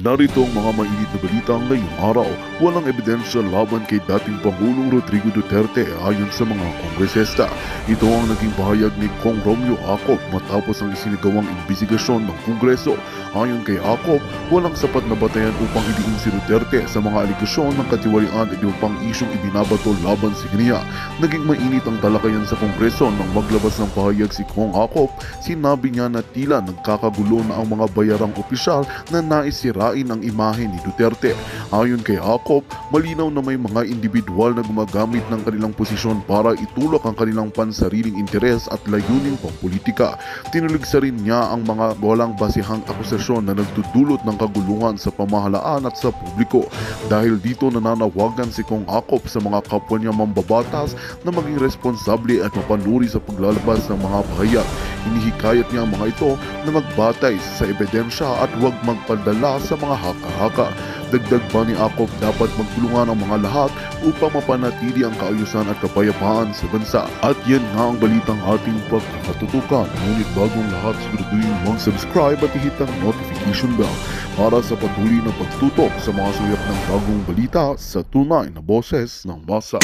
Narito ang mga mainit na balita ngayong araw. Walang ebidensya laban kay dating Pangulong Rodrigo Duterte ayon sa mga kongresesta. Ito ang naging bahayag ni Kong Romeo Acop matapos ang isinagawang imbisigasyon ng Kongreso. Ayon kay Acop, walang sapat na batayan upang iliin si Duterte sa mga aligasyon ng katiwalian at iba pang isyong ibinabato laban si Gnia. Naging mainit ang talakayan sa Kongreso nang maglabas ng pahayag si Kong Acop. Sinabi niya na tila nagkakagulo na ang mga bayarang opisyal na naisira sirain ang imahe ni Duterte. Ayon kay Hakop, malinaw na may mga individual na gumagamit ng kanilang posisyon para itulak ang kanilang pansariling interes at layunin pampolitika. Tinuligsa rin niya ang mga walang basehang akusasyon na nagdudulot ng kaguluhan sa pamahalaan at sa publiko. Dahil dito nananawagan si Kong Hakop sa mga kapwa niya mambabatas na maging responsable at mapanuri sa paglalabas ng mga pahayag. Inihikayat niya ang mga ito na magbatay sa ebidensya at huwag magpadala sa mga haka-haka. Dagdag pa ni Akop dapat magtulungan ang mga lahat upang mapanatili ang kaayusan at kapayapaan sa bansa. At yan nga ang balitang ating pagkakatutukan. Ngunit bagong lahat, siguraduhin mo subscribe at ihit ang notification bell para sa patuloy na pagtutok sa mga suyap ng bagong balita sa tunay na boses ng masa.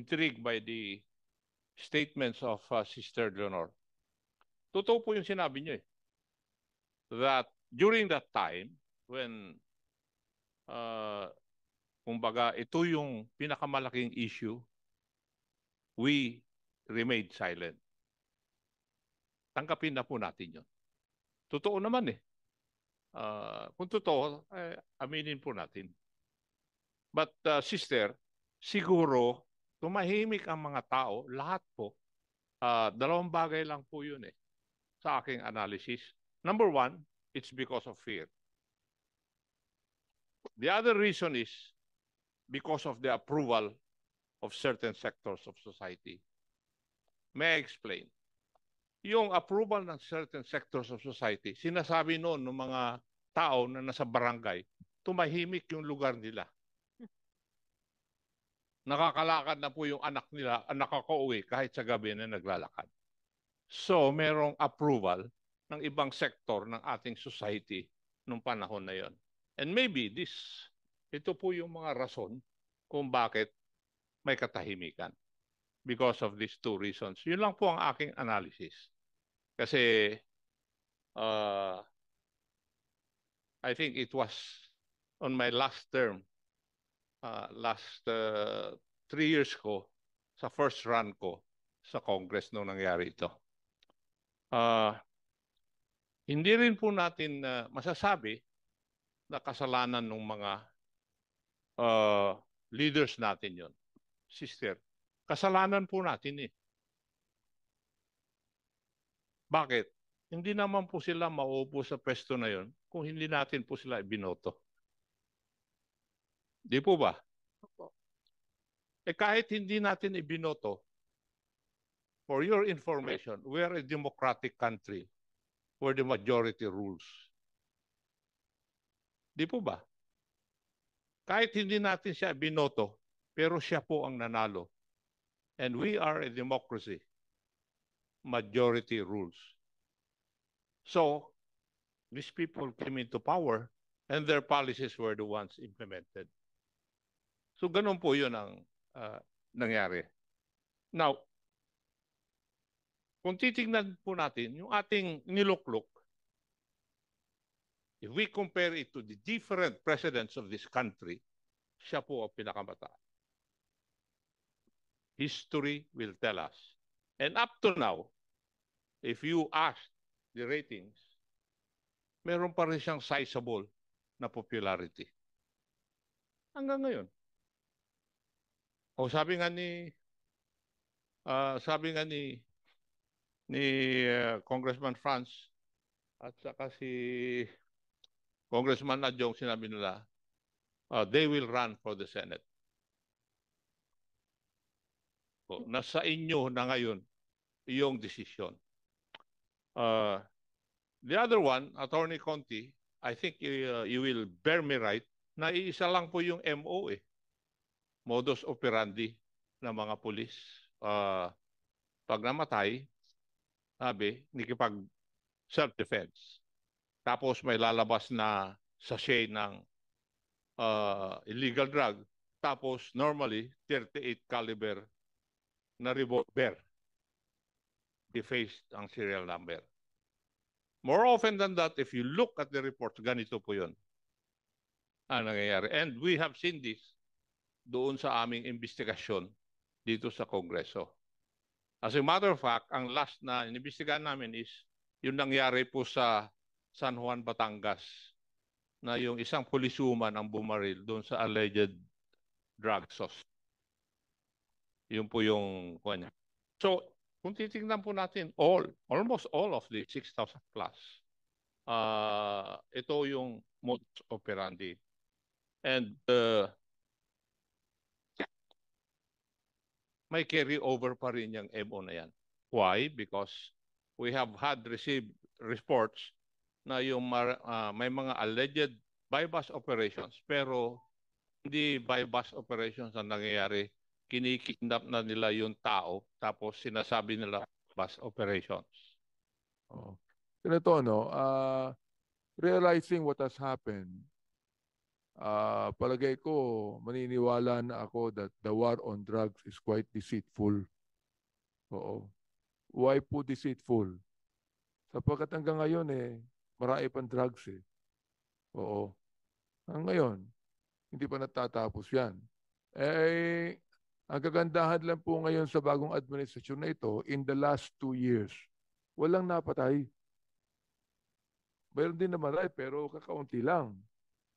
intrigued by the statements of uh, Sister Leonor. Totoo po yung sinabi niya eh. That during that time, when, uh, kumbaga, ito yung pinakamalaking issue, we remained silent. Tangkapin na po natin yun. Totoo naman eh. Uh, kung totoo, eh, aminin po natin. But uh, sister, siguro tumahimik ang mga tao, lahat po, uh, dalawang bagay lang po yun eh, sa aking analysis. Number one, it's because of fear. The other reason is because of the approval of certain sectors of society. May I explain? Yung approval ng certain sectors of society, sinasabi noon ng mga tao na nasa barangay, tumahimik yung lugar nila nakakalakad na po yung anak nila, ang ah, nakakauwi kahit sa gabi na naglalakad. So, merong approval ng ibang sektor ng ating society nung panahon na yon. And maybe this, ito po yung mga rason kung bakit may katahimikan because of these two reasons. Yun lang po ang aking analysis. Kasi uh, I think it was on my last term uh, last uh, three years ko sa first run ko sa Congress nung nangyari ito. Uh, hindi rin po natin uh, masasabi na kasalanan ng mga uh, leaders natin yon Sister, kasalanan po natin eh. Bakit? Hindi naman po sila maupo sa pwesto na yon kung hindi natin po sila ibinoto. Di po ba? Opo. Eh kahit hindi natin ibinoto, for your information, we are a democratic country where the majority rules. Di po ba? Kahit hindi natin siya binoto, pero siya po ang nanalo. And we are a democracy. Majority rules. So, these people came into power and their policies were the ones implemented. So ganun po 'yon ang uh, nangyari. Now, kung titingnan po natin yung ating niluklok, if we compare it to the different presidents of this country, siya po ang pinakamataas. History will tell us. And up to now, if you ask the ratings, meron pa rin siyang sizable na popularity. Hanggang ngayon. O sabi nga ni uh, sabi nga ni ni uh, Congressman Franz at saka si Congressman Adjong sinabi nila uh, they will run for the Senate. So, nasa inyo na ngayon yung desisyon. Uh, the other one, Attorney Conti, I think you, uh, eh, you will bear me right, na iisa lang po yung MO eh modus operandi ng mga pulis. Uh, pag namatay, sabi, nikipag self-defense. Tapos may lalabas na sachet ng uh, illegal drug. Tapos normally, 38 caliber na revolver. Defaced ang serial number. More often than that, if you look at the reports, ganito po yun ang ah, nangyayari. And we have seen this doon sa aming investigasyon dito sa Kongreso. As a matter of fact, ang last na inimbestigahan namin is yung nangyari po sa San Juan, Batangas na yung isang pulisuman ang bumaril doon sa alleged drug source. Yun po yung kanya. So, kung titingnan po natin, all, almost all of the 6,000 plus, uh, ito yung modus operandi. And uh, may carry over pa rin yung MO na yan. Why? Because we have had received reports na yung uh, may mga alleged bypass operations pero hindi bypass operations ang nangyayari. Kinikidnap na nila yung tao tapos sinasabi nila bypass operations. Oh. Ganito, no? Uh, ah, realizing what has happened, uh, palagay ko maniniwala na ako that the war on drugs is quite deceitful. Oo. Why po deceitful? Sapagkat hanggang ngayon eh, marami pang drugs eh. Oo. Hanggang ngayon, hindi pa natatapos yan. Eh, ang kagandahan lang po ngayon sa bagong administrasyon na ito, in the last two years, walang napatay. Mayroon din naman ay, pero kakaunti lang.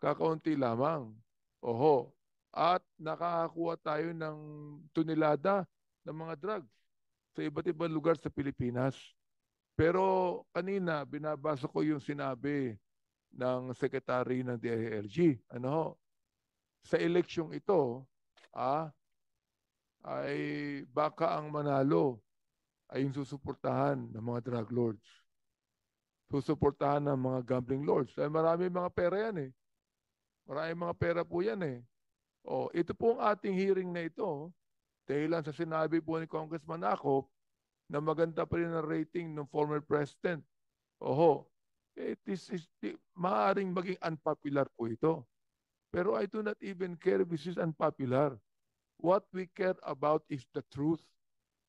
Kakaunti lamang. Oho. At nakakakuha tayo ng tunilada ng mga drugs sa iba't ibang lugar sa Pilipinas. Pero kanina, binabasa ko yung sinabi ng Secretary ng DILG. Ano Sa eleksyong ito, ah, ay baka ang manalo ay yung susuportahan ng mga drug lords. Susuportahan ng mga gambling lords. Ay marami mga pera yan eh. Maraming mga pera po yan eh. O, oh, ito po ang ating hearing na ito dahilan sa sinabi po ni Congressman Akop na maganda pa rin ang rating ng former president. Oho, eh, it is, is it, maaaring maging unpopular po ito. Pero I do not even care if this is unpopular. What we care about is the truth.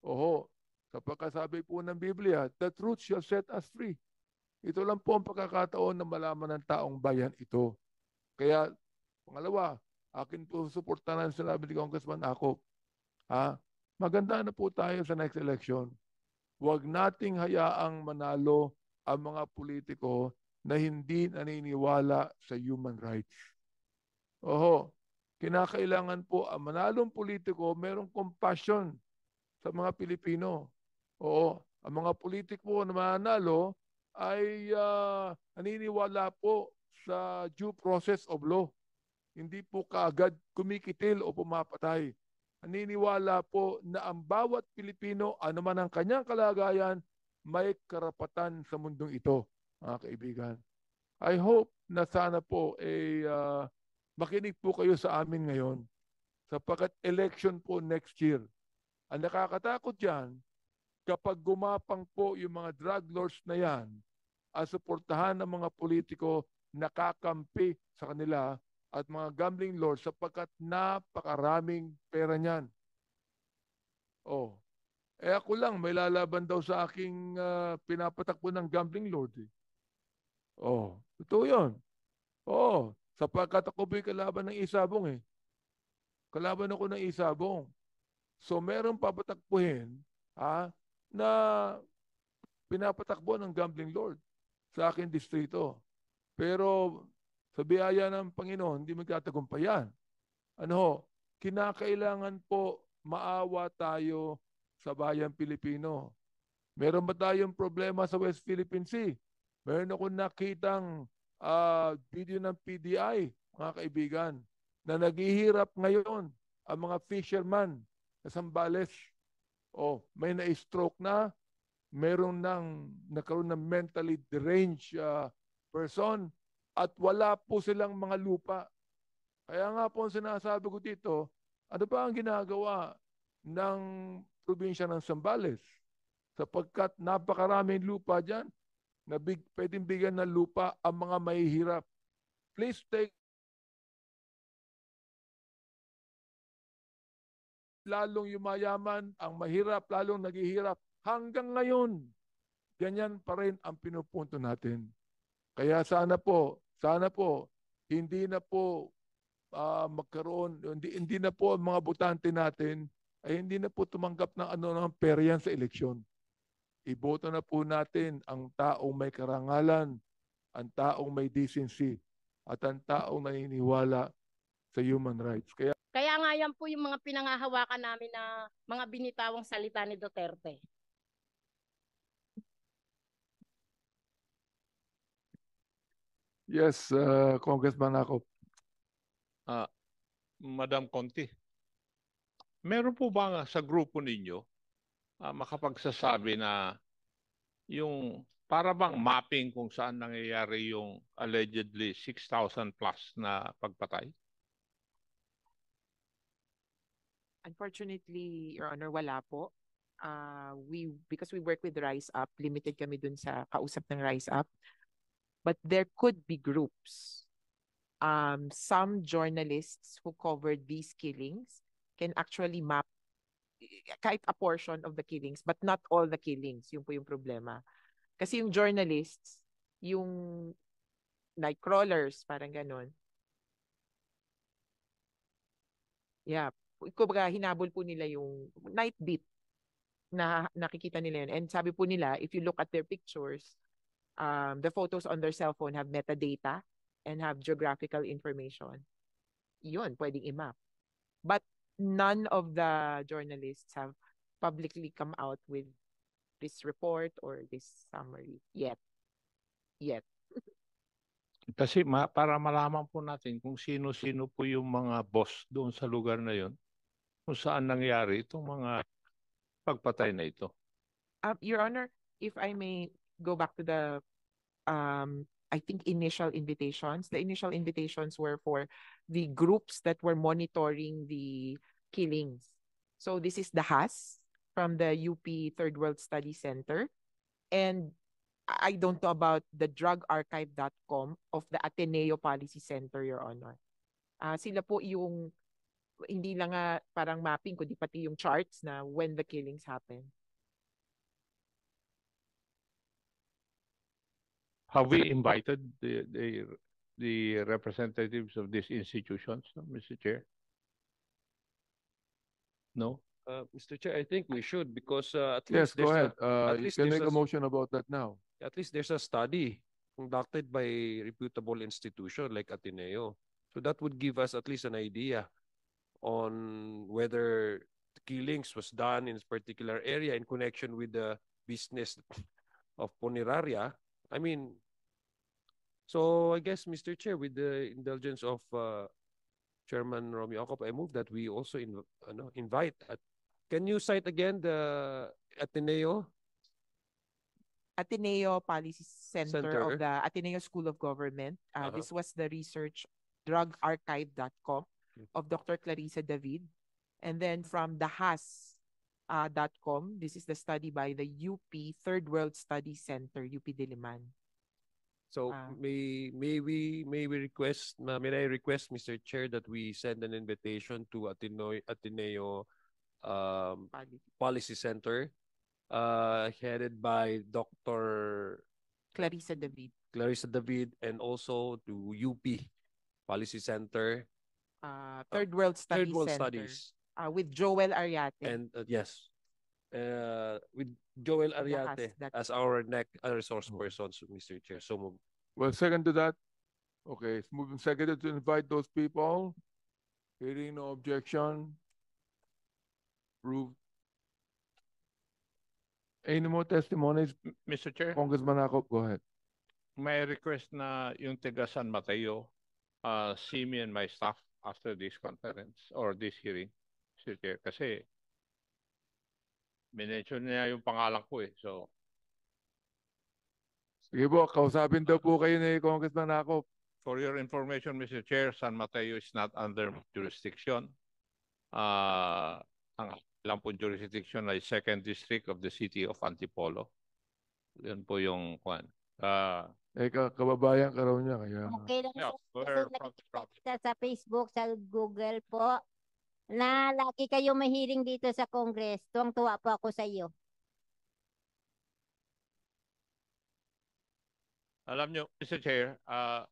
Oho, sa pagkasabi po ng Biblia, the truth shall set us free. Ito lang po ang pagkakataon na malaman ng taong bayan ito. Kaya, pangalawa, akin po suportahan ang sinabi ni Congressman ako. Ha? Maganda na po tayo sa next election. Huwag nating hayaang manalo ang mga politiko na hindi naniniwala sa human rights. Oho, kinakailangan po ang manalong politiko merong compassion sa mga Pilipino. Oo, ang mga politiko na manalo ay uh, naniniwala po sa due process of law. Hindi po kaagad kumikitil o pumapatay. Naniniwala po na ang bawat Pilipino, anuman ang kanyang kalagayan, may karapatan sa mundong ito, mga kaibigan. I hope na sana po eh, uh, makinig po kayo sa amin ngayon sapagkat election po next year. Ang nakakatakot dyan, kapag gumapang po yung mga drug lords na yan, suportahan ng mga politiko nakakampi sa kanila at mga gambling lords sapagkat napakaraming pera niyan. Oh. Eh ako lang, may lalaban daw sa aking uh, pinapatakbo ng gambling lord. Eh. Oh, totoo yun. oh, sapagkat ako po'y kalaban ng isabong eh. Kalaban ako ng isabong. So meron papatakbuhin ha, na pinapatakbo ng gambling lord sa aking distrito. Pero sa biyaya ng Panginoon, hindi magtatagumpayan. Ano ho, kinakailangan po maawa tayo sa bayan Pilipino. Meron ba tayong problema sa West Philippine Sea? Meron akong nakitang uh, video ng PDI, mga kaibigan, na naghihirap ngayon ang mga fisherman sa Sambales. O, oh, may na-stroke na, meron nang nagkaroon ng mentally deranged uh, person at wala po silang mga lupa. Kaya nga po ang sinasabi ko dito, ano pa ang ginagawa ng probinsya ng Sambales? Sapagkat napakaraming lupa dyan, na big, pwedeng bigyan ng lupa ang mga mahihirap. Please take lalong yumayaman, ang mahirap lalong naghihirap. Hanggang ngayon, ganyan pa rin ang pinupunto natin. Kaya sana po, sana po, hindi na po uh, magkaroon, hindi, hindi na po ang mga butante natin ay hindi na po tumanggap ng ano ng peryan sa eleksyon. Iboto na po natin ang taong may karangalan, ang taong may decency, at ang taong naniniwala sa human rights. Kaya, Kaya nga yan po yung mga pinangahawakan namin na mga binitawang salita ni Duterte. Yes, uh, Congressman Akop. Ah, Madam Conti, meron po ba sa grupo ninyo uh, makapagsasabi na yung para bang mapping kung saan nangyayari yung allegedly 6,000 plus na pagpatay? Unfortunately, Your Honor, wala po. Uh, we, because we work with Rise Up, limited kami dun sa kausap ng Rise Up but there could be groups. Um, some journalists who covered these killings can actually map eh, kahit a portion of the killings, but not all the killings. Yun po yung problema. Kasi yung journalists, yung night crawlers, parang ganun. Yeah. Kumbaga, hinabol po nila yung night beat na nakikita nila yun. And sabi po nila, if you look at their pictures, um, the photos on their cellphone have metadata and have geographical information. Yun, pwedeng i-map. But none of the journalists have publicly come out with this report or this summary yet. Yet. Kasi ma para malaman po natin kung sino-sino po yung mga boss doon sa lugar na yon, kung saan nangyari itong mga pagpatay na ito. Um, Your Honor, if I may go back to the um, I think initial invitations. The initial invitations were for the groups that were monitoring the killings. So this is the HAS from the UP Third World Study Center. And I don't know about the drugarchive.com of the Ateneo Policy Center, Your Honor. Uh, sila po yung, hindi lang nga parang mapping, kundi pati yung charts na when the killings happened. Have we invited the, the, the representatives of these institutions, Mr. Chair? No? Uh, Mr. Chair, I think we should because uh, at yes, least go ahead. A, uh, at you least can make a, a motion about that now. At least there's a study conducted by reputable institution like Ateneo. So that would give us at least an idea on whether the killings was done in this particular area in connection with the business of Poneraria. I mean, so I guess, Mr. Chair, with the indulgence of uh, Chairman Romeo Ocop, I move that we also uh, no, invite. At, can you cite again the Ateneo? Ateneo Policy Center, Center. of the Ateneo School of Government. Uh, uh -huh. This was the research drugarchive.com okay. Mm. of Dr. Clarissa David. And then from the HAS uh, .com. This is the study by the UP Third World Study Center, UP Diliman. So ah. may may we may we request uh, may I request Mr. Chair that we send an invitation to Ateneo Ateneo um, Policy. Policy Center uh, headed by Dr. Clarissa David. Clarissa David and also to UP Policy Center. Ah, uh, Third World Studies Third World Center, Studies. Uh, with Joel Ariate. And uh, yes, uh, with Joel Ariate as our next uh, resource mm. person, Mr. Chair. So move. Well, second to that. Okay, it's moving second to invite those people. Hearing no objection. Approved. Any more testimonies? Mr. Chair? Congressman Akop, go ahead. May request na yung taga San Mateo uh, see me and my staff after this conference or this hearing, Mr. Chair. Kasi minention niya yung pangalan ko eh. So, Sige po, kausapin daw po kayo ni Congressman Nakop. for your information, Mr. Chair, San Mateo is not under jurisdiction. Uh, ang lang po jurisdiction ay second district of the city of Antipolo. Yun po yung kwan. Uh, Eh, kababayan ka raw niya. Kaya... Okay lang yeah, po. we're Kasi sa Facebook, sa Google po na lagi kayo mahiling dito sa Congress. Tuwang-tuwa po ako sa iyo. Alam nyo, Mr. Chair, uh,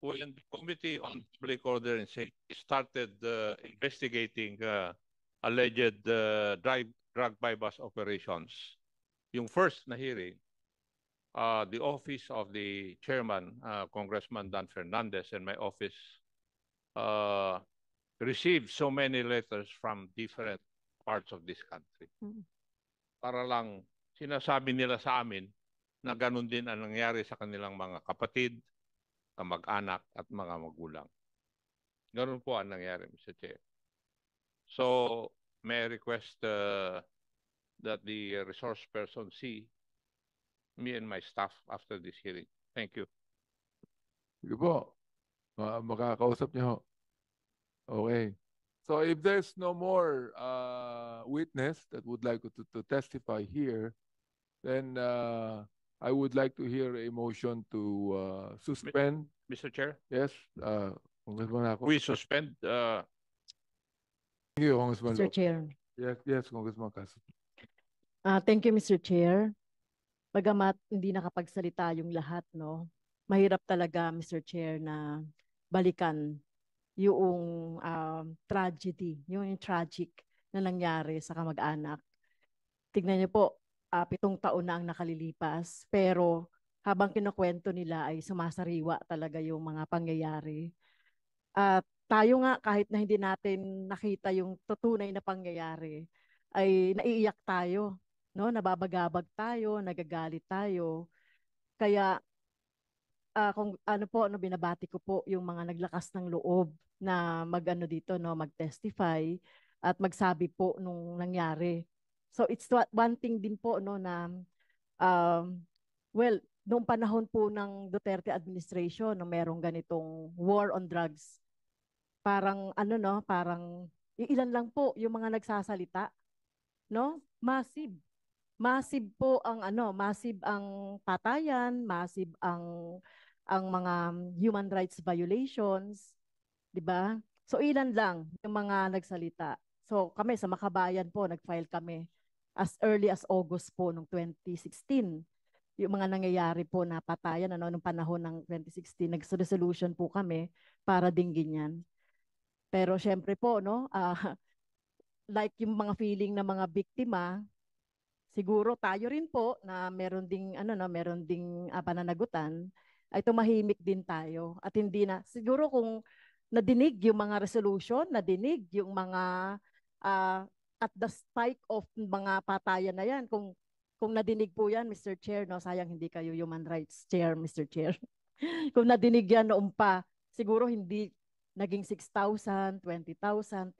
when the Committee on Public Order and Safety started uh, investigating uh, alleged uh, drive, drug bypass operations, yung first na hearing, uh, the office of the chairman, uh, Congressman Dan Fernandez, and my office uh, received so many letters from different parts of this country. Mm. Para lang sinasabi nila sa amin na ganun din ang nangyari sa kanilang mga kapatid, kamag-anak at mga magulang. Ganun po ang nangyari, Mr. Chair. So, may I request uh, that the resource person see me and my staff after this hearing. Thank you. Sige po. Makakausap niyo ho. Okay. So if there's no more uh, witness that would like to, to testify here, then uh, I would like to hear a motion to uh, suspend. Mr. Chair? Yes. Uh, we suspend. Uh... Thank you, Congressman. Mr. Chair. Yes, yes, Congressman Kasi. Uh, ah, thank you, Mr. Chair. Bagamat hindi nakapagsalita yung lahat, no? Mahirap talaga, Mr. Chair, na balikan yung um, tragedy, yung, yung tragic na nangyari sa kamag-anak. Tignan niyo po, uh, pitong taon na ang nakalilipas, pero habang kinukwento nila ay sumasariwa talaga yung mga pangyayari. At tayo nga kahit na hindi natin nakita yung tutunay na pangyayari, ay naiiyak tayo, no? Nababagabag tayo, nagagalit tayo. Kaya uh, kung ano po ano binabati ko po yung mga naglakas ng loob na magano dito no magtestify at magsabi po nung nangyari. So it's one thing din po no na um, well noong panahon po ng Duterte administration no merong ganitong war on drugs. Parang ano no, parang ilan lang po yung mga nagsasalita no? Massive. Massive po ang ano, massive ang patayan, massive ang ang mga human rights violations, 'di ba? So ilan lang yung mga nagsalita. So kami sa Makabayan po nag-file kami as early as August po nung 2016. Yung mga nangyayari po na patayan ano nung panahon ng 2016 nag-resolution po kami para ding ganyan. Pero syempre po no, uh, like yung mga feeling ng mga biktima, siguro tayo rin po na meron ding ano no, meron ding uh, pananagutan ay tumahimik din tayo at hindi na siguro kung nadinig yung mga resolution, nadinig yung mga uh, at the spike of mga patayan na yan kung kung nadinig po yan Mr. Chair no sayang hindi kayo human rights chair Mr. Chair. kung nadinig yan noon pa siguro hindi naging 6,000, 20,000, 30,000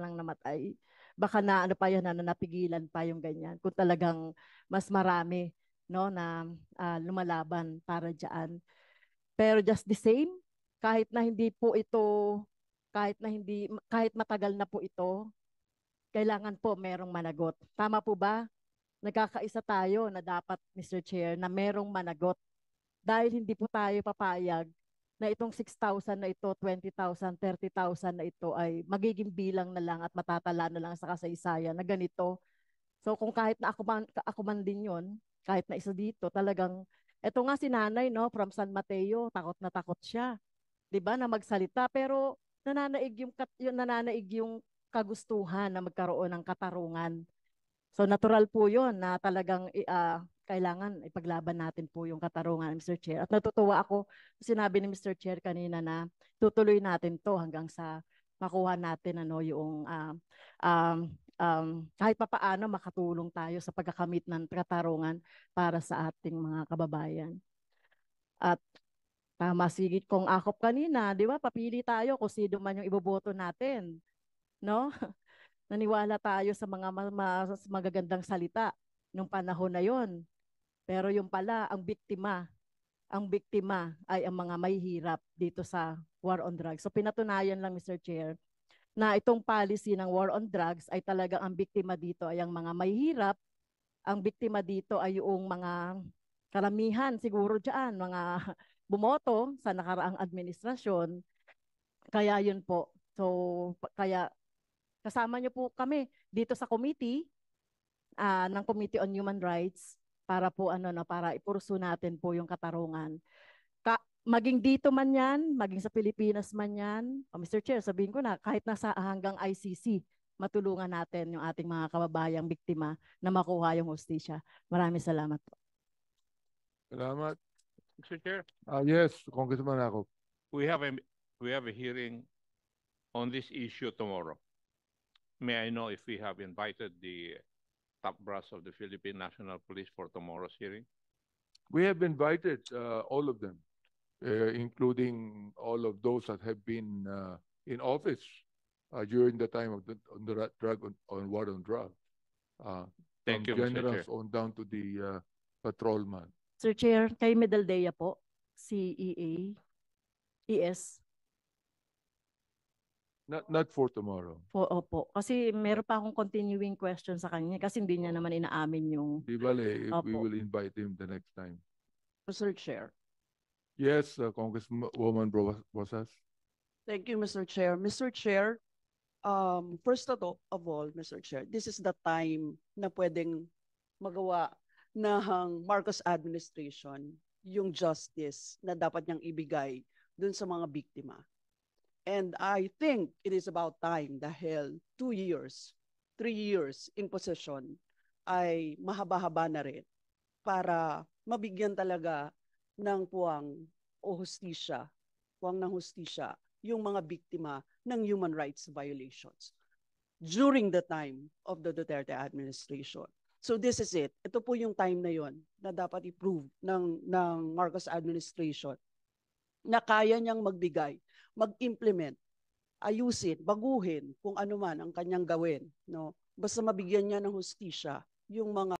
lang namatay. Baka na ano pa yan na napigilan pa yung ganyan kung talagang mas marami no na uh, lumalaban para diyan. Pero just the same, kahit na hindi po ito kahit na hindi kahit matagal na po ito, kailangan po merong managot. Tama po ba? Nagkakaisa tayo na dapat Mr. Chair na merong managot dahil hindi po tayo papayag na itong 6,000 na ito, 20,000, 30,000 na ito ay magiging bilang na lang at matatala na lang sa kasaysayan na ganito. So kung kahit na ako man, ako man din yon kahit na isa dito, talagang, eto nga si nanay, no, from San Mateo, takot na takot siya, di ba, na magsalita, pero nananaig yung, yung nananaig yung kagustuhan na magkaroon ng katarungan. So natural po yon na talagang uh, kailangan ipaglaban natin po yung katarungan, Mr. Chair. At natutuwa ako, sinabi ni Mr. Chair kanina na tutuloy natin to hanggang sa makuha natin ano, yung uh, um, um, kahit papaano makatulong tayo sa pagkakamit ng katarungan para sa ating mga kababayan. At tama ah, sigit kong akop kanina, di ba? Papili tayo kung sino man yung iboboto natin. No? Naniwala tayo sa mga mas magagandang salita nung panahon na yon. Pero yung pala, ang biktima, ang biktima ay ang mga may hirap dito sa war on drugs. So pinatunayan lang, Mr. Chair, na itong policy ng war on drugs ay talagang ang biktima dito ay ang mga mahihirap. ang biktima dito ay yung mga karamihan siguro diyan, mga bumoto sa nakaraang administrasyon. Kaya yun po. So, kaya kasama niyo po kami dito sa committee uh, ng Committee on Human Rights para po ano na para ipursu natin po yung katarungan maging dito man yan, maging sa Pilipinas man yan, oh, Mr. Chair, sabihin ko na kahit nasa hanggang ICC, matulungan natin yung ating mga kababayang biktima na makuha yung hostisya. Maraming salamat po. Salamat. Mr. Chair? Uh, yes, Congressman ako. We have a we have a hearing on this issue tomorrow. May I know if we have invited the top brass of the Philippine National Police for tomorrow's hearing? We have invited uh, all of them. Uh, including all of those that have been uh, in office uh, during the time of the, on the drug on, on war on drugs. Thank you, generals Mr. Chair. on down to the patrolman. Sir Chair, kay Medaldea po, CEA, ES. Not, not for tomorrow. Po, opo. Kasi meron pa akong continuing question sa kanya kasi hindi niya naman inaamin yung... Di bale, we will invite him the next time. Sir Chair. Yes, uh, Congresswoman Brosas. Thank you, Mr. Chair. Mr. Chair, um, first of all, Mr. Chair, this is the time na pwedeng magawa ng Marcos administration yung justice na dapat niyang ibigay dun sa mga biktima. And I think it is about time dahil two years, three years in possession ay mahaba-haba na rin para mabigyan talaga ng puwang o hustisya, puwang ng hustisya, yung mga biktima ng human rights violations during the time of the Duterte administration. So this is it. Ito po yung time na yon na dapat i-prove ng, ng Marcos administration na kaya niyang magbigay, mag-implement, ayusin, baguhin kung ano man ang kanyang gawin. No? Basta mabigyan niya ng hustisya yung mga